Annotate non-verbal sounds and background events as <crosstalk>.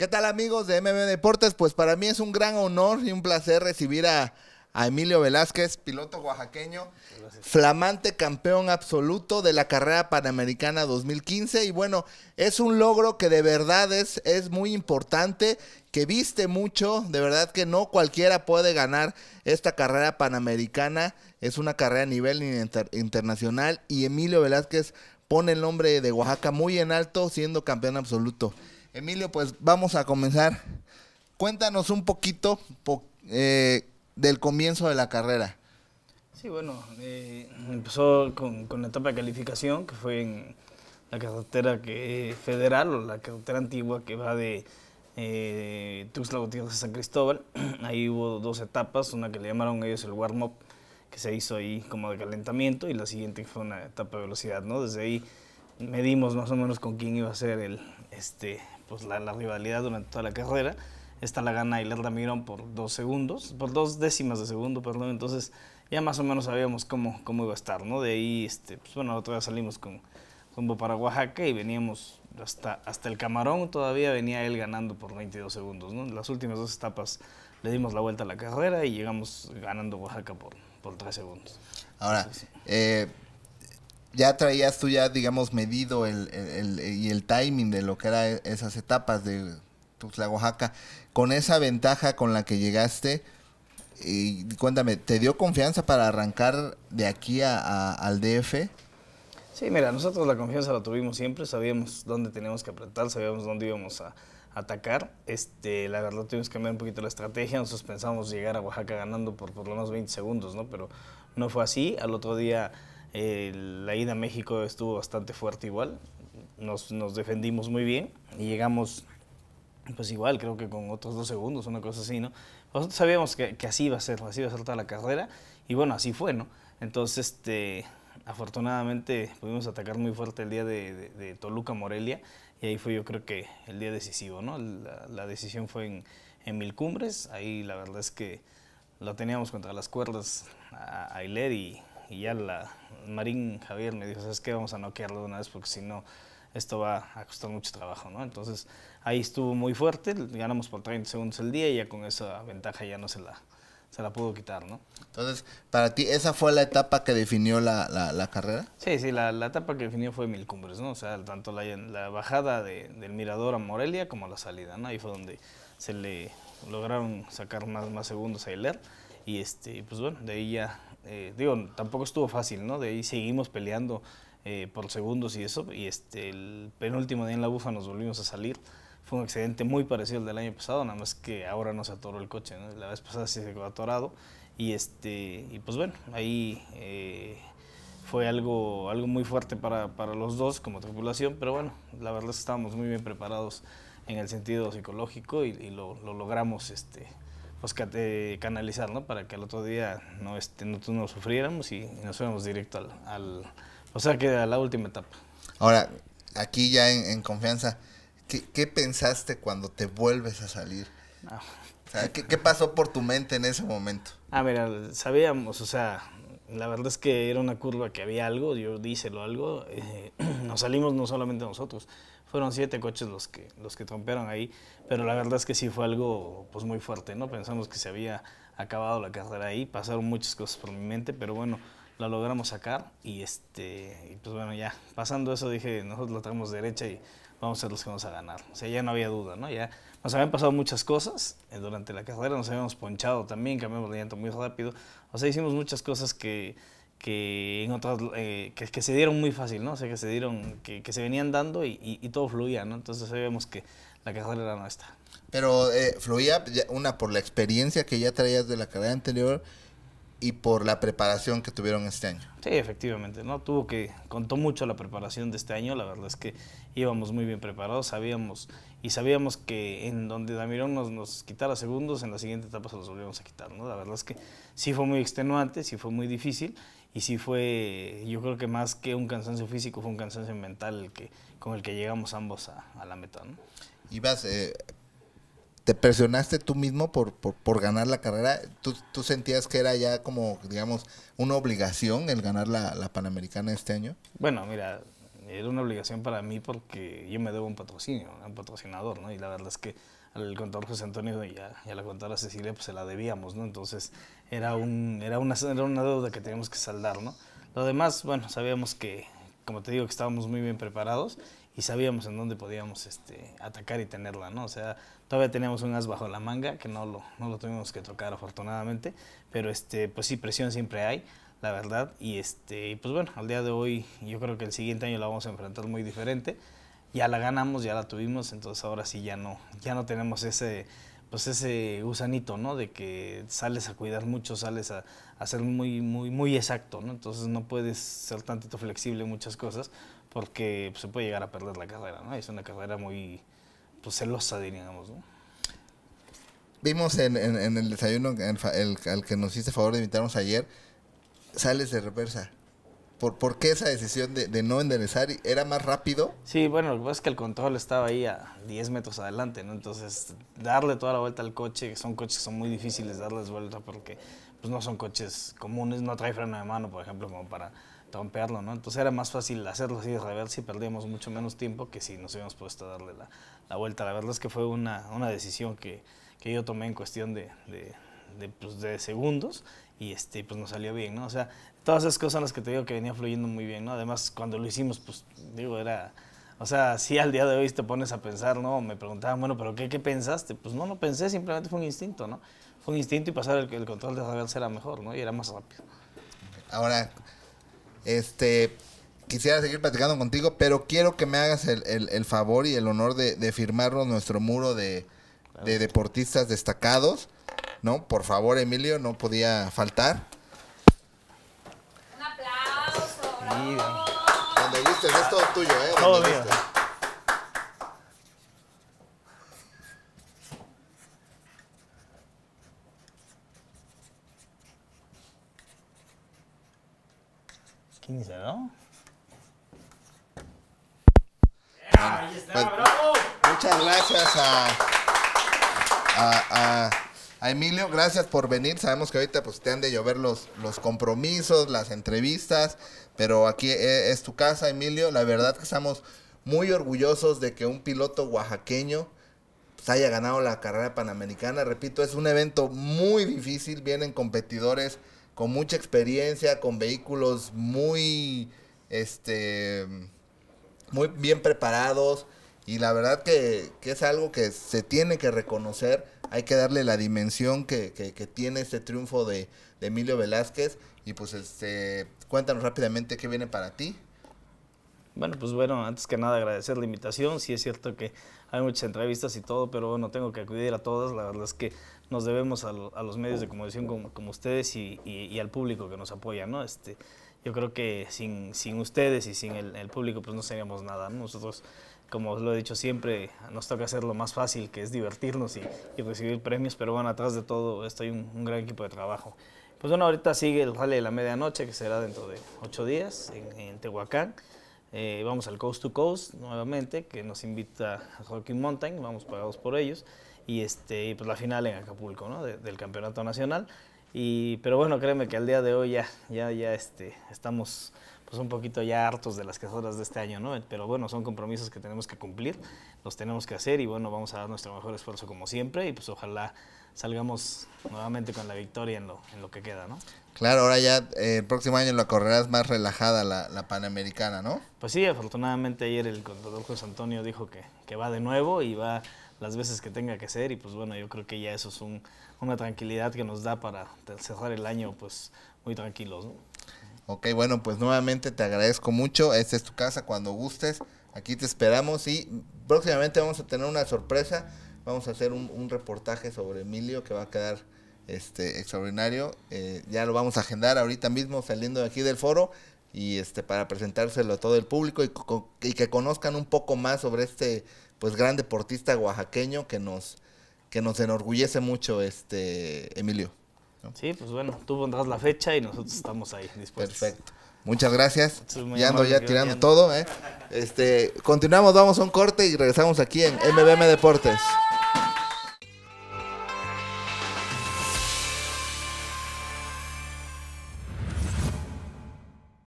¿Qué tal amigos de MB Deportes? Pues para mí es un gran honor y un placer recibir a, Emilio Velázquez, piloto oaxaqueño, flamante campeón absoluto de la carrera panamericana 2015. Y bueno, es un logro que de verdad es, es muy importante, que viste mucho, de verdad que no cualquiera puede ganar esta carrera panamericana. Es una carrera a nivel internacional y Emilio Velázquez pone el nombre de Oaxaca muy en alto siendo campeón absoluto. Emilio, pues vamos a comenzar. Cuéntanos un poquito eh, del comienzo de la carrera. Sí, bueno, eh, empezó con, la etapa de calificación, que fue en la carretera que, eh, federal o la carretera antigua que va de eh, Tuxtla Gutiérrez a San Cristóbal. <clears throat> Ahí hubo dos etapas, una que le llamaron ellos el warm-up, que se hizo ahí como de calentamiento, y la siguiente fue una etapa de velocidad, ¿no? Desde ahí medimos más o menos con quién iba a ser el este, pues, la, rivalidad durante toda la carrera. Esta la gana Ailer Ramirón por dos segundos, por dos décimas de segundo, perdón. Entonces ya más o menos sabíamos cómo, cómo iba a estar, ¿no? De ahí, este, pues bueno, otra salimos con rumbo para Oaxaca y veníamos hasta, hasta el Camarón, todavía venía él ganando por 22 segundos, ¿no? En las últimas dos etapas le dimos la vuelta a la carrera y llegamos ganando Oaxaca por, por 3 segundos. Ahora, eh, ya traías tú ya, digamos, medido el, el, y el timing de lo que eran e, esas etapas de la Oaxaca. Con esa ventaja con la que llegaste, y cuéntame, ¿te dio confianza para arrancar de aquí a, al DF? Sí, mira, nosotros la confianza la tuvimos siempre, sabíamos dónde teníamos que apretar, sabíamos dónde íbamos a, atacar. Este, la verdad tuvimos que cambiar un poquito la estrategia. Nosotros pensamos llegar a Oaxaca ganando por por lo menos 20 segundos, ¿no? Pero no fue así. Al otro día la ida a México estuvo bastante fuerte igual. Nos, defendimos muy bien y llegamos, pues igual, creo que con otros dos segundos, una cosa así, ¿no? Nosotros sabíamos que, así iba a ser, así iba a ser toda la carrera y bueno, así fue, ¿no? Entonces, este, afortunadamente pudimos atacar muy fuerte el día de, Toluca-Morelia y ahí fue yo creo que el día decisivo, ¿no? La, decisión fue en, Mil Cumbres, ahí la verdad es que lo teníamos contra las cuerdas a, Ailer y y ya la Marín Javier me dijo, ¿sabes qué? Vamos a noquearlo de una vez porque si no, esto va a costar mucho trabajo, ¿no? Entonces ahí estuvo muy fuerte, ganamos por 30 segundos el día y ya con esa ventaja ya no se la, se la pudo quitar, ¿no? Entonces, ¿para ti esa fue la etapa que definió la, la, carrera? Sí, sí, la, la, etapa que definió fue Mil Cumbres, ¿no? O sea, tanto la, bajada de, del Mirador a Morelia como la salida, ¿no? Ahí fue donde se le lograron sacar más, más segundos a Hiler y este, pues bueno, de ahí ya eh, digo, tampoco estuvo fácil, ¿no? De ahí seguimos peleando eh, por segundos y eso, y este, el penúltimo día en la bufa nos volvimos a salir. Fue un accidente muy parecido al del año pasado, nada más que ahora no se atoró el coche, ¿no? La vez pasada sí se quedó atorado y, este, y pues bueno, ahí... Eh, fue algo, algo muy fuerte para, para, los dos como tripulación, pero bueno, la verdad es estábamos muy bien preparados en el sentido psicológico y, lo, lo, logramos este, pues, eh, canalizar, ¿no? Para que el otro día no, este, no, no sufriéramos y, nos fuéramos directo al, al, o sea, que a la última etapa. Ahora, aquí ya en, confianza, ¿qué, pensaste cuando te vuelves a salir? Ah. ¿qué, ¿qué, pasó por tu mente en ese momento? Ah, mira, sabíamos, o sea, la verdad es que era una curva que había algo, yo díselo algo, eh, <clears throat> nos salimos no solamente nosotros, fueron siete coches los que, los que trompearon ahí, pero la verdad es que sí fue algo pues muy fuerte, ¿no? Pensamos que se había acabado la carrera ahí, pasaron muchas cosas por mi mente, pero bueno, la logramos sacar y este, pues bueno, ya pasando eso dije, nosotros lo traemos derecha y vamos a ser los que vamos a ganar. O sea, ya no había duda, ¿no? Ya nos habían pasado muchas cosas eh, durante la carrera, nos habíamos ponchado también, cambiamos de llanto muy rápido. O sea, hicimos muchas cosas que, que en otras, eh, que, se dieron muy fácil, ¿no? O sea, que se dieron, que, se venían dando y, todo fluía, ¿no? Entonces sabíamos que la carrera no está. Pero eh, fluía, una, por la experiencia que ya traías de la carrera anterior, y por la preparación que tuvieron este año. Sí, efectivamente, ¿no? Tuvo que, contó mucho la preparación de este año, la verdad es que íbamos muy bien preparados, sabíamos y sabíamos que en donde Damirón nos, nos quitara segundos, en la siguiente etapa se los volvíamos a quitar, ¿no? La verdad es que sí fue muy extenuante, sí fue muy difícil y sí fue, yo creo que más que un cansancio físico, fue un cansancio mental que, con el que llegamos ambos a, la meta, ¿no? Ibas, eh, te presionaste tú mismo por, por, ganar la carrera. ¿Tú, sentías que era ya como, digamos, una obligación el ganar la, Panamericana este año? Bueno, mira, era una obligación para mí porque yo me debo un patrocinio, un patrocinador, ¿no? Y la verdad es que al contador José Antonio y a, la contadora Cecilia pues se la debíamos, ¿no? Entonces era, un, era, una, era una deuda que teníamos que saldar, ¿no? Lo demás, bueno, sabíamos que, como te digo, que estábamos muy bien preparados y sabíamos en dónde podíamos este, atacar y tenerla, ¿no? O sea, todavía teníamos un as bajo la manga que no lo, no lo tuvimos que tocar afortunadamente, pero este, pues sí, presión siempre hay, la verdad, y este, pues bueno, al día de hoy yo creo que el siguiente año la vamos a enfrentar muy diferente, ya la ganamos, ya la tuvimos, entonces ahora sí ya no, ya no tenemos ese pues ese gusanito, ¿no? De que sales a cuidar mucho, sales a, ser muy, muy, muy exacto, ¿no? Entonces no puedes ser tantito flexible en muchas cosas porque pues, se puede llegar a perder la carrera, ¿no? Es una carrera muy pues, celosa, diríamos, ¿no? Vimos en, el desayuno al que nos hiciste favor de invitarnos ayer, sales de reversa. ¿Por, qué esa decisión de, no enderezar? ¿Era más rápido? Sí, bueno, lo que pasa es que el control estaba ahí a 10 metros adelante, ¿no? Entonces, darle toda la vuelta al coche, que son coches que son muy difíciles darles vuelta porque pues, no son coches comunes, no trae freno de mano, por ejemplo, como para trompearlo, ¿no? Entonces era más fácil hacerlo así de reversa y perdíamos mucho menos tiempo que si nos hubiéramos puesto a darle la, vuelta. La verdad es que fue una, una decisión que, que, yo tomé en cuestión de, de pues, segundos y este, pues nos salió bien, ¿no? O sea, todas esas cosas son las que te digo que venía fluyendo muy bien, ¿no? Además, cuando lo hicimos, pues, digo, era... O sea, si al día de hoy te pones a pensar, ¿no? Me preguntaban, bueno, ¿pero qué, qué pensaste? Pues no, no pensé, simplemente fue un instinto, ¿no? Fue un instinto y pasar el, control de Javier era mejor, ¿no? Y era más rápido. Ahora, este, quisiera seguir platicando contigo, pero quiero que me hagas el, favor y el honor de, de firmarnos nuestro muro de, de deportistas destacados, ¿no? Por favor, Emilio, no podía faltar. Cuando Donde viste, es todo tuyo, ¿eh? Todo mío. Quince, ¿no? Yeah, ahí está, pues, bravo. Muchas gracias a, a, a Emilio, gracias por venir. Sabemos que ahorita pues, te han de llover los, los compromisos, las entrevistas, pero aquí e, es, tu casa, Emilio. La verdad que estamos muy orgullosos de que un piloto oaxaqueño pues, haya ganado la carrera panamericana. Repito, es un evento muy difícil. Vienen competidores con mucha experiencia, con vehículos muy, este, muy bien preparados. Y la verdad que, que es algo que se tiene que reconocer hay que darle la dimensión que, tiene este triunfo de, Emilio Velázquez. Y pues este, cuéntanos rápidamente qué viene para ti. Bueno, pues bueno, antes que nada agradecer la invitación. Sí es cierto que hay muchas entrevistas y todo, pero bueno, tengo que acudir a todas. La verdad es que nos debemos a, los medios de comunicación como, ustedes y, al público que nos apoya, ¿no? Este, yo creo que sin, sin ustedes y sin el, público pues no seríamos nada. Nosotros como os lo he dicho siempre, nos toca hacer lo más fácil, que es divertirnos y, recibir premios, pero bueno, atrás de todo estoy un, un, gran equipo de trabajo. Pues bueno, ahorita sigue el Rally de la Medianoche, que será dentro de ocho días en, Tehuacán. Eh, vamos al Coast to Coast nuevamente, que nos invita a Rocky Mountain, vamos pagados por ellos. Y este, pues la final en Acapulco, ¿no? del Campeonato Nacional. Y, pero bueno, créeme que al día de hoy ya, ya, ya este, estamos pues un poquito ya hartos de las horas de este año, ¿no? Pero bueno, son compromisos que tenemos que cumplir, los tenemos que hacer y bueno, vamos a dar nuestro mejor esfuerzo como siempre y pues ojalá salgamos nuevamente con la victoria en lo, en lo que queda, ¿no? Claro, ahora ya eh, el próximo año la correrás más relajada la, la, Panamericana, ¿no? Pues sí, afortunadamente ayer el contador José Antonio dijo que, que va de nuevo y va las veces que tenga que ser y pues bueno, yo creo que ya eso es una tranquilidad que nos da para cerrar el año pues muy tranquilos, ¿no? Ok, bueno, pues nuevamente te agradezco mucho. Esta es tu casa cuando gustes. Aquí te esperamos y próximamente vamos a tener una sorpresa. Vamos a hacer un, reportaje sobre Emilio que va a quedar este extraordinario. Eh, ya lo vamos a agendar ahorita mismo saliendo de aquí del foro y este para presentárselo a todo el público y, y que conozcan un poco más sobre este pues gran deportista oaxaqueño que nos que nos enorgullece mucho este Emilio. Sí, pues bueno, tú pondrás la fecha y nosotros estamos ahí dispuestos. Perfecto. Muchas gracias. Ya ando ya tirando todo, ¿eh? Este, continuamos, vamos a un corte y regresamos aquí en MBM Deportes.